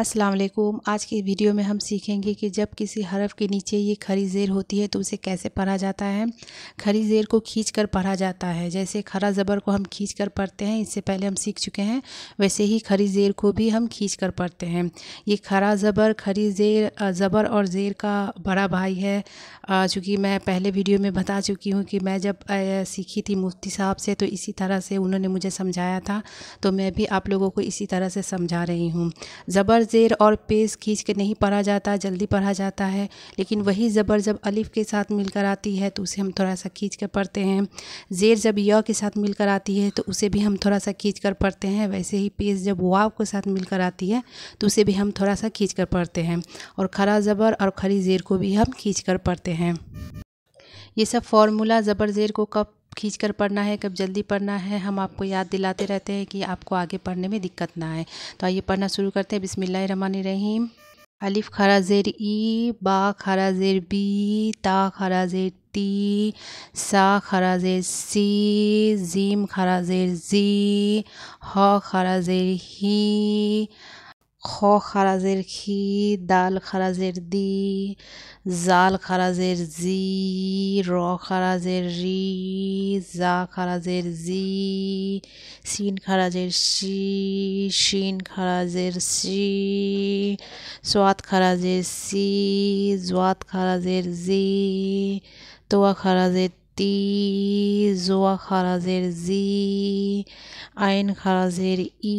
अस्सलाम वालेकुम आज की वीडियो में हम सीखेंगे कि जब किसी हरफ के नीचे ये खरी ज़ेर होती है तो उसे कैसे पढ़ा जाता है खरी ज़ेर को खींच कर पढ़ा जाता है जैसे खरा ज़बर को हम खींच कर पढ़ते हैं इससे पहले हम सीख चुके हैं वैसे ही खरी ज़ेर को भी हम खींच कर पढ़ते हैं ये खरा ज़बर खरी ज़ेर ज़बर और ज़ेर का बड़ा भाई है चूँकि मैं पहले वीडियो में बता चुकी हूँ कि मैं जब सीखी थी मुफ्ती साहब से तो इसी तरह से उन्होंने मुझे समझाया था तो मैं भी आप लोगों को इसी तरह से समझा रही हूँ ज़बर ज़ेर और पेश खींच के नहीं पढ़ा जाता जल्दी पढ़ा जाता है लेकिन वही ज़बर जब अलिफ़ के साथ मिलकर आती है तो उसे हम थोड़ा सा खींच कर पढ़ते हैं ज़ेर जब य के साथ मिलकर आती है तो उसे भी हम थोड़ा सा खींच कर पढ़ते हैं वैसे ही पेश जब वाव के साथ मिलकर आती है तो उसे भी हम थोड़ा सा खींच कर पढ़ते हैं और खरा ज़बर और खरी ज़ेर को भी हम खींच कर पढ़ते हैं ये सब फार्मूला ज़बर ज़ेर को कब खींच कर पढ़ना है कब जल्दी पढ़ना है हम आपको याद दिलाते रहते हैं कि आपको आगे पढ़ने में दिक्कत ना आए तो आइए पढ़ना शुरू करते हैं बिसमिल्ल रहीम अलिफ खरा ज़ेर ई बा खरा ज़ेर बी ता खरा ज़ेर ती सा खरा ज़ेर सी जीम खरा ज़ेर जी ह खरा ज़ेर ही খ খারাজের খি দাল খারাজের দি জাল খারাজের জি র খারাজের রি জা খারাজের জি সিন খারাজের সি সিন খারাজের সি সোয়াত খারাজের সি জোয়াত খারাজের জি তোয়া খারাজের তি জোয়া খারাজের জি আইন খারাজের ই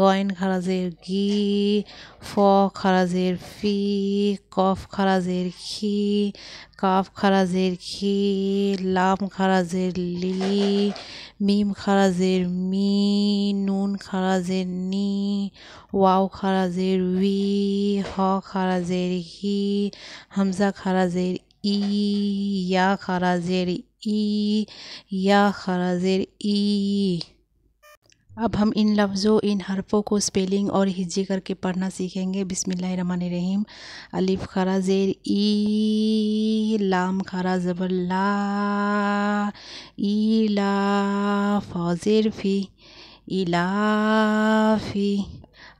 গয়েন খারাজের গি ফ খারাজের ফি কফ খারাজের খি কাফ খারাজের খি লাম খারাজের লি মিম খারাজের মি নুন খারাজের নি ওয়াও খারাজের উই হ খারাজের হি হামজা খারাজের ই ইয়া খারাজের ই ইয়া খারাজের ই अब हम इन लफ्ज़ों इन हरफ़ों को स्पेलिंग और हिज्जे करके पढ़ना सीखेंगे बिसमीम अलिफ खरा ज़ेर ई लाम खरा ज़बर ला ई ला ज़ेर फ़ी इलाफ़ी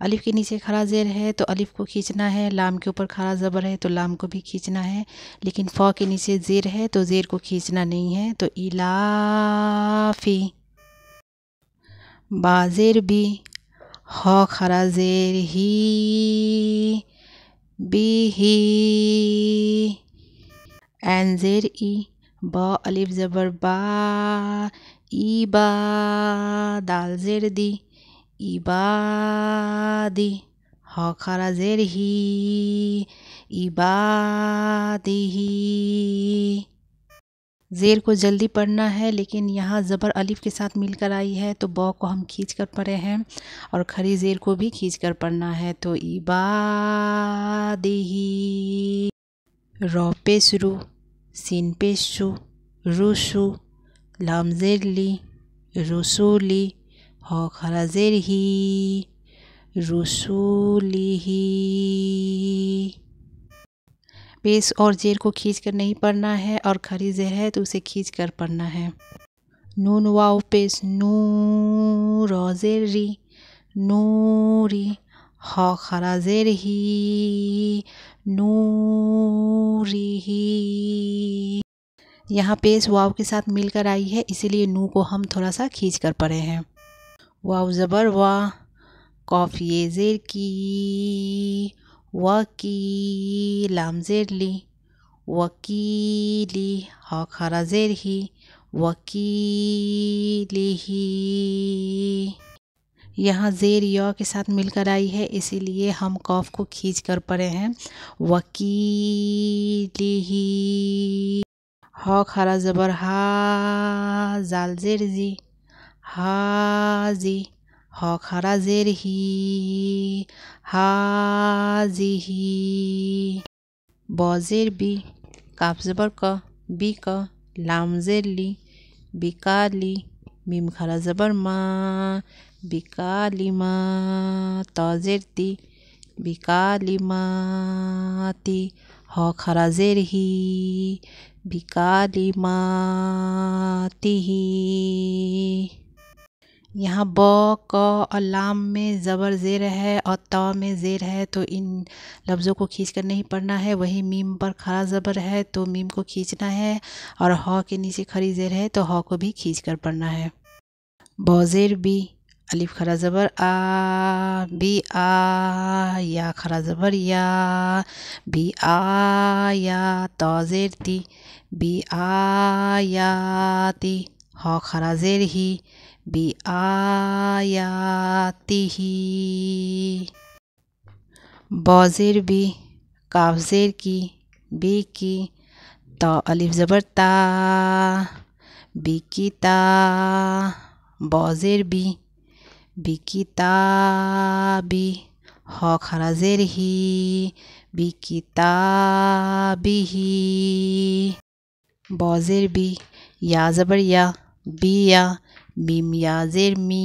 अलिफ़ के नीचे खरा ज़ेर है तो अलिफ़ को खींचना है लाम के ऊपर खरा ज़बर है तो लाम को भी खींचना है लेकिन फ़ा के नीचे ज़ेर है तो ज़ेर को खींचना नहीं है तो इलाफ़ी बाजेर भी ह खरा ज़ेर ही बी ही एन ज़ेर ई बा अलिफ ज़बर बा ई बा दाल ज़ेर दी दी ह खरा ज़ेर ही दी ही ज़ेर को जल्दी पढ़ना है लेकिन यहाँ ज़बर अलिफ़ के साथ मिलकर आई है तो बौ को हम खींच कर पढ़े हैं और खड़ी ज़ेर को भी खींच कर पढ़ना है तो इबादी रौ पे शुरू सीन पे शु रुशु लाम ज़ेर ली रसूली हो खरा ज़ेर ही रसूली ही बेस और जेर को खींच कर नहीं पढ़ना है और खरी जेर है तो उसे खींच कर पढ़ना है नून वाव पेस नू रोजेर री नूरी हा खरा जेर ही नूरी ही यहाँ पेस वाव के साथ मिलकर आई है इसीलिए नू को हम थोड़ा सा खींच कर पढ़े हैं वाव ज़बर वाह कॉफ़ी जेर की وكي لام زير لي وكيلي ها خرا زير यहाँ जेर य के साथ मिलकर आई है इसीलिए हम कॉफ को खींच कर पड़े हैं वकीली ह खरा ज़बर हा जाल जेर जी हा जी חרא זרהי, הזיהי. बौजेर बी काफ ज़बर क बी क लाम जेर ली बिकाली ज़बर माँ बिकाली माँ तोजेर ती बिकाली माँ ती ह खरा जेर ही बिकाली माँ यहाँ ब क और लाम में ज़बर ज़ेर है और त में ज़ेर है तो इन लफ्ज़ों को खींच कर नहीं पढ़ना है वही मीम पर खड़ा ज़बर है तो मीम को खींचना है और ह के नीचे खड़ी ज़ेर है तो ह को भी खींच कर पढ़ना है जेर बी अलिफ खरा ज़बर आ बी आ या खरा ज़बर या बी आ या तो जेर ती बी आ या ती ह खरा ज़ेर ही बि आयाति ही भी काफजेर की बी की तो अलिफ ज़बर बिकिता बौज़िर भी बिकिता भी हो खराजेर ही बिकिता भी ही बौज़िर भी या ज़बर या बी या मीम या ज़ेर मी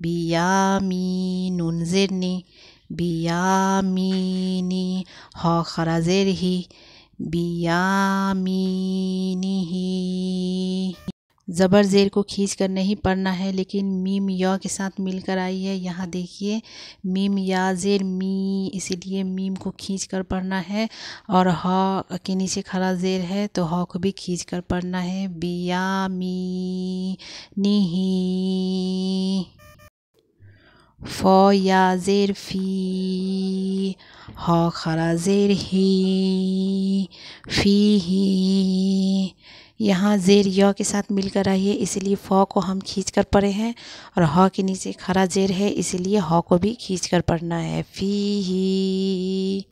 बियामी नून ज़ेर नि नी बियामीनी हौ खरा ज़ेर ही बिया मी नि ही ज़बर ज़ेर को खींच कर नहीं पढ़ना है लेकिन मीम या के साथ मिलकर आई है यहाँ देखिए मीम या ज़ेर मी इसीलिए मीम को खींच कर पढ़ना है और ह के नीचे खड़ा ज़ेर है तो ह को भी खींच कर पढ़ना है बिया मी नी ही फ़ो या ज़ेर फ़ी ह खरा ज़ेर ही फ़ी ही यहाँ ज़ेर य के साथ मिलकर आई है इसीलिए फ़ को हम खींच कर पढ़े हैं और ह के नीचे खरा ज़ेर है इसीलिए ह को भी खींच कर पढ़ना है फी ही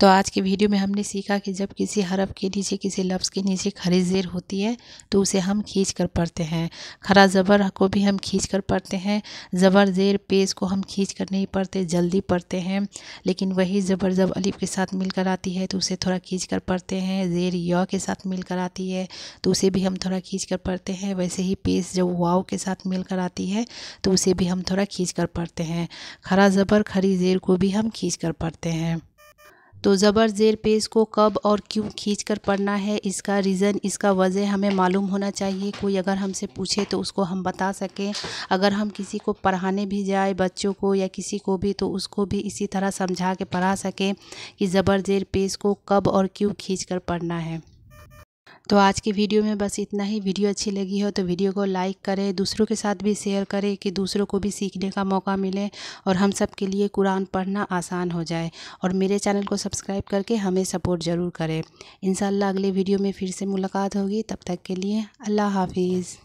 तो आज की वीडियो में हमने सीखा कि जब किसी हरफ के नीचे किसी लफ्ज़ के नीचे खरी ज़ेर होती है तो उसे हम खींच कर पढ़ते हैं खरा ज़बर को भी हम खींच कर पढ़ते हैं ज़बर ज़ेर पेस को हम खींच कर नहीं पढ़ते जल्दी पढ़ते हैं लेकिन वही ज़बर जब अलिफ के साथ मिलकर आती है तो उसे थोड़ा खींच कर पढ़ते हैं ज़ेर यौ के साथ मिलकर आती है तो उसे भी हम थोड़ा खींच कर पढ़ते हैं वैसे ही पेस जब वाव के साथ मिलकर आती है तो उसे भी हम थोड़ा खींच कर पढ़ते हैं खरा ज़बर खरी ज़ेर को भी हम खींच कर पढ़ते हैं तो ज़बर ज़ेर पेश को कब और क्यों खींच कर पढ़ना है इसका रीज़न इसका वजह हमें मालूम होना चाहिए कोई अगर हमसे पूछे तो उसको हम बता सकें अगर हम किसी को पढ़ाने भी जाए बच्चों को या किसी को भी तो उसको भी इसी तरह समझा के पढ़ा सकें कि ज़बर ज़ेर पेज को कब और क्यों खींच कर पढ़ना है तो आज की वीडियो में बस इतना ही वीडियो अच्छी लगी हो तो वीडियो को लाइक करें दूसरों के साथ भी शेयर करें कि दूसरों को भी सीखने का मौका मिले और हम सब के लिए कुरान पढ़ना आसान हो जाए और मेरे चैनल को सब्सक्राइब करके हमें सपोर्ट ज़रूर करें इन अगले वीडियो में फिर से मुलाकात होगी तब तक के लिए अल्लाह हाफिज़